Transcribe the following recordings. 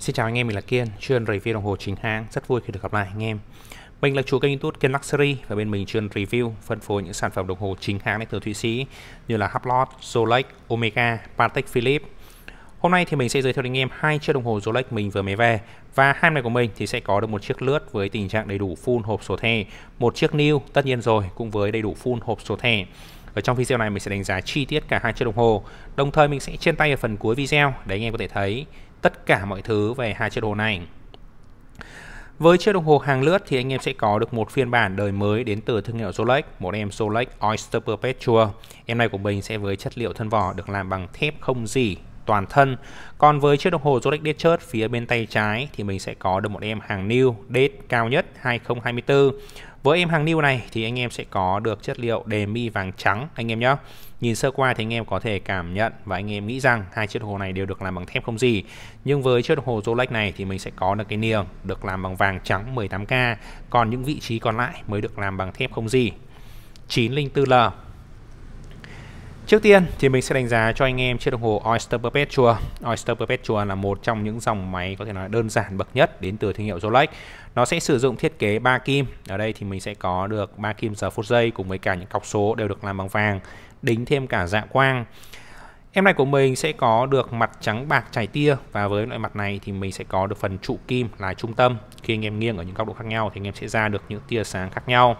Xin chào anh em, mình là Kiên, chuyên review đồng hồ chính hãng. Rất vui khi được gặp lại anh em. Mình là chủ kênh YouTube Kiên Luxury và bên mình chuyên review, phân phối những sản phẩm đồng hồ chính hãng đến từ Thụy Sĩ như là Hublot, Rolex, Omega, Patek Philippe. Hôm nay thì mình sẽ giới thiệu đến anh em hai chiếc đồng hồ Rolex mình vừa mới về và hai này của mình thì sẽ có được một chiếc lướt với tình trạng đầy đủ full hộp số thẻ, một chiếc new tất nhiên rồi cũng với đầy đủ full hộp số thẻ. Ở trong video này mình sẽ đánh giá chi tiết cả hai chiếc đồng hồ. Đồng thời mình sẽ trên tay ở phần cuối video để anh em có thể thấy tất cả mọi thứ về hai chiếc đồng hồ này. Với chiếc đồng hồ hàng lướt thì anh em sẽ có được một phiên bản đời mới đến từ thương hiệu Rolex, một em Rolex Oyster Perpetual. Em này của mình sẽ với chất liệu thân vỏ được làm bằng thép không gì toàn thân. Còn với chiếc đồng hồ Rolex Datejust phía bên tay trái thì mình sẽ có được một em hàng new date cao nhất 2024. Với em hàng new này thì anh em sẽ có được chất liệu đề mi vàng trắng anh em nhé. Nhìn sơ qua thì anh em có thể cảm nhận và anh em nghĩ rằng hai chiếc đồng hồ này đều được làm bằng thép không gì. Nhưng với chiếc đồng hồ Rolex này thì mình sẽ có được cái niềng được làm bằng vàng trắng 18K, còn những vị trí còn lại mới được làm bằng thép không gì. 904L Trước tiên thì mình sẽ đánh giá cho anh em chiếc đồng hồ Oyster Perpetual Oyster Perpetual là một trong những dòng máy có thể nói đơn giản bậc nhất đến từ thương hiệu Rolex. Nó sẽ sử dụng thiết kế ba kim. Ở đây thì mình sẽ có được ba kim giờ phút giây cùng với cả những cọc số đều được làm bằng vàng, đính thêm cả dạ quang. Em này của mình sẽ có được mặt trắng bạc chảy tia và với loại mặt này thì mình sẽ có được phần trụ kim là trung tâm. Khi anh em nghiêng ở những góc độ khác nhau thì anh em sẽ ra được những tia sáng khác nhau.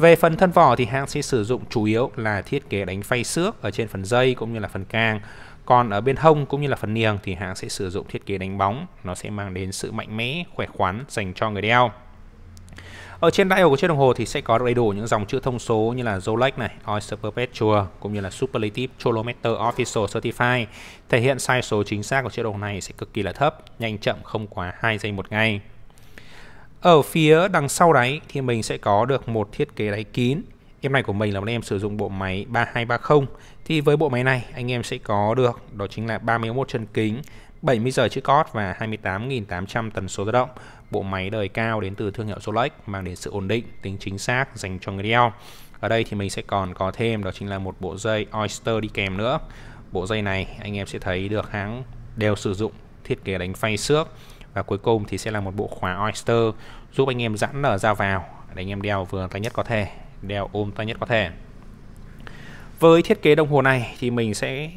Về phần thân vỏ thì hãng sẽ sử dụng chủ yếu là thiết kế đánh phay xước ở trên phần dây cũng như là phần càng. Còn ở bên hông cũng như là phần niềng thì hãng sẽ sử dụng thiết kế đánh bóng, nó sẽ mang đến sự mạnh mẽ, khỏe khoắn dành cho người đeo. Ở trên dial của chiếc đồng hồ thì sẽ có đầy đủ những dòng chữ thông số như là Rolex này, Oyster Perpetual cũng như là Superlative Chronometer Official Certified. Thể hiện sai số chính xác của chiếc đồng hồ này sẽ cực kỳ là thấp, nhanh chậm không quá 2 giây một ngày ở phía đằng sau đáy thì mình sẽ có được một thiết kế đáy kín Em này của mình là bọn em sử dụng bộ máy 3230 Thì với bộ máy này anh em sẽ có được đó chính là 31 chân kính 70 giờ chữ cót và 28.800 tần số tự động Bộ máy đời cao đến từ thương hiệu Solex mang đến sự ổn định, tính chính xác dành cho người đeo Ở đây thì mình sẽ còn có thêm đó chính là một bộ dây Oyster đi kèm nữa Bộ dây này anh em sẽ thấy được hãng đều sử dụng thiết kế đánh phay xước và cuối cùng thì sẽ là một bộ khóa Oyster giúp anh em giãn nở ra vào để anh em đeo vừa tay nhất có thể đeo ôm tay nhất có thể với thiết kế đồng hồ này thì mình sẽ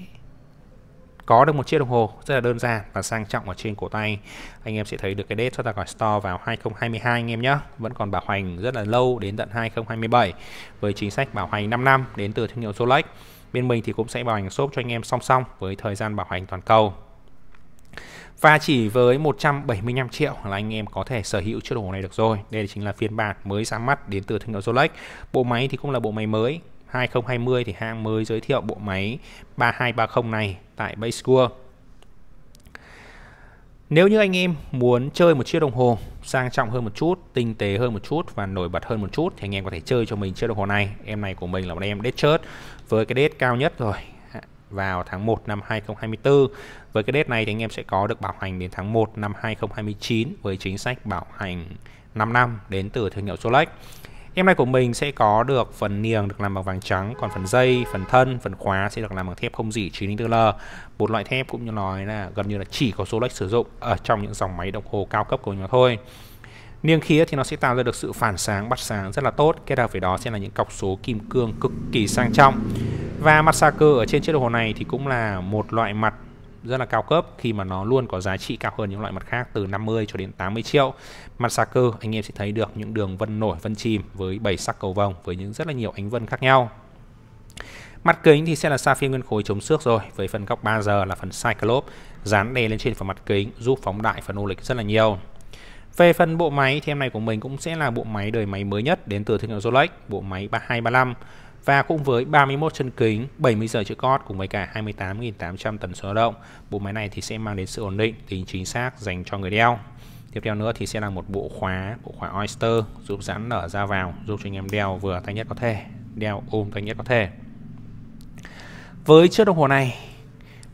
có được một chiếc đồng hồ rất là đơn giản và sang trọng ở trên cổ tay anh em sẽ thấy được cái date xuất ra khỏi store vào 2022 anh em nhé vẫn còn bảo hành rất là lâu đến tận 2027 với chính sách bảo hành 5 năm đến từ thương hiệu Rolex bên mình thì cũng sẽ bảo hành shop cho anh em song song với thời gian bảo hành toàn cầu và chỉ với 175 triệu là anh em có thể sở hữu chiếc đồng hồ này được rồi. Đây chính là phiên bản mới ra mắt đến từ thương hiệu Rolex. Bộ máy thì cũng là bộ máy mới. 2020 thì hãng mới giới thiệu bộ máy 3230 này tại Base Nếu như anh em muốn chơi một chiếc đồng hồ sang trọng hơn một chút, tinh tế hơn một chút và nổi bật hơn một chút thì anh em có thể chơi cho mình chiếc đồng hồ này. Em này của mình là một em đế với cái đế cao nhất rồi, vào tháng 1 năm 2024. Với cái date này thì anh em sẽ có được bảo hành đến tháng 1 năm 2029 với chính sách bảo hành 5 năm đến từ thương hiệu Solex. Em này của mình sẽ có được phần niềng được làm bằng vàng trắng, còn phần dây, phần thân, phần khóa sẽ được làm bằng thép không dỉ 904L. Một loại thép cũng như nói là gần như là chỉ có Solex sử dụng ở trong những dòng máy đồng hồ cao cấp của nó thôi. Niềng khía thì nó sẽ tạo ra được sự phản sáng, bắt sáng rất là tốt. Kết hợp với đó sẽ là những cọc số kim cương cực kỳ sang trọng và Netva Massacre ở trên chiếc đồng hồ này thì cũng là một loại mặt rất là cao cấp khi mà nó luôn có giá trị cao hơn những loại mặt khác từ 50 cho đến 80 triệu. Mặt xà cơ anh em sẽ thấy được những đường vân nổi vân chìm với 7 sắc cầu vồng với những rất là nhiều ánh vân khác nhau. Mặt kính thì sẽ là sapphire nguyên khối chống xước rồi, với phần góc 3 giờ là phần cyclope dán đè lên trên phần mặt kính giúp phóng đại phần ô lịch rất là nhiều. Về phần bộ máy thì em này của mình cũng sẽ là bộ máy đời máy mới nhất đến từ thương hiệu Rolex, bộ máy 3235 và cũng với 31 chân kính, 70 giờ chữ cót cùng với cả 28.800 tần số động, bộ máy này thì sẽ mang đến sự ổn định, tính chính xác dành cho người đeo. Tiếp theo nữa thì sẽ là một bộ khóa, bộ khóa Oyster giúp giãn nở ra vào, giúp cho anh em đeo vừa tay nhất có thể, đeo ôm tay nhất có thể. Với chiếc đồng hồ này,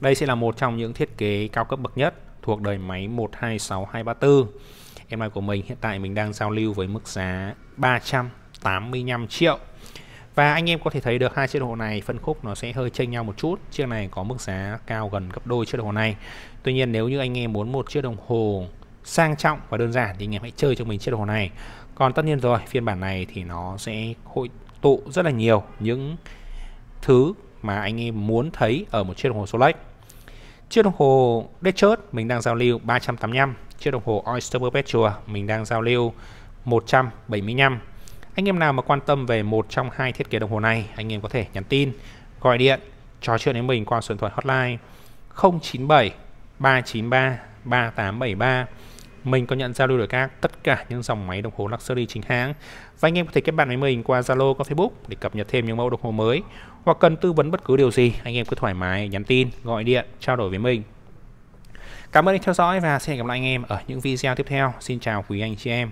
đây sẽ là một trong những thiết kế cao cấp bậc nhất thuộc đời máy 126234. Em này của mình hiện tại mình đang giao lưu với mức giá 385 triệu và anh em có thể thấy được hai chiếc đồng hồ này phân khúc nó sẽ hơi chênh nhau một chút chiếc này có mức giá cao gần gấp đôi chiếc đồng hồ này tuy nhiên nếu như anh em muốn một chiếc đồng hồ sang trọng và đơn giản thì anh em hãy chơi cho mình chiếc đồng hồ này còn tất nhiên rồi phiên bản này thì nó sẽ hội tụ rất là nhiều những thứ mà anh em muốn thấy ở một chiếc đồng hồ Rolex chiếc đồng hồ Dechert mình đang giao lưu 385 chiếc đồng hồ Oyster perpetual mình đang giao lưu 175 anh em nào mà quan tâm về một trong hai thiết kế đồng hồ này, anh em có thể nhắn tin, gọi điện, trò chuyện với mình qua số điện thoại hotline 097 393 3873 mình có nhận giao lưu được các tất cả những dòng máy đồng hồ luxury chính hãng và anh em có thể kết bạn với mình qua Zalo qua Facebook để cập nhật thêm những mẫu đồng hồ mới hoặc cần tư vấn bất cứ điều gì anh em cứ thoải mái nhắn tin gọi điện trao đổi với mình cảm ơn anh theo dõi và xin hẹn gặp lại anh em ở những video tiếp theo xin chào quý anh chị em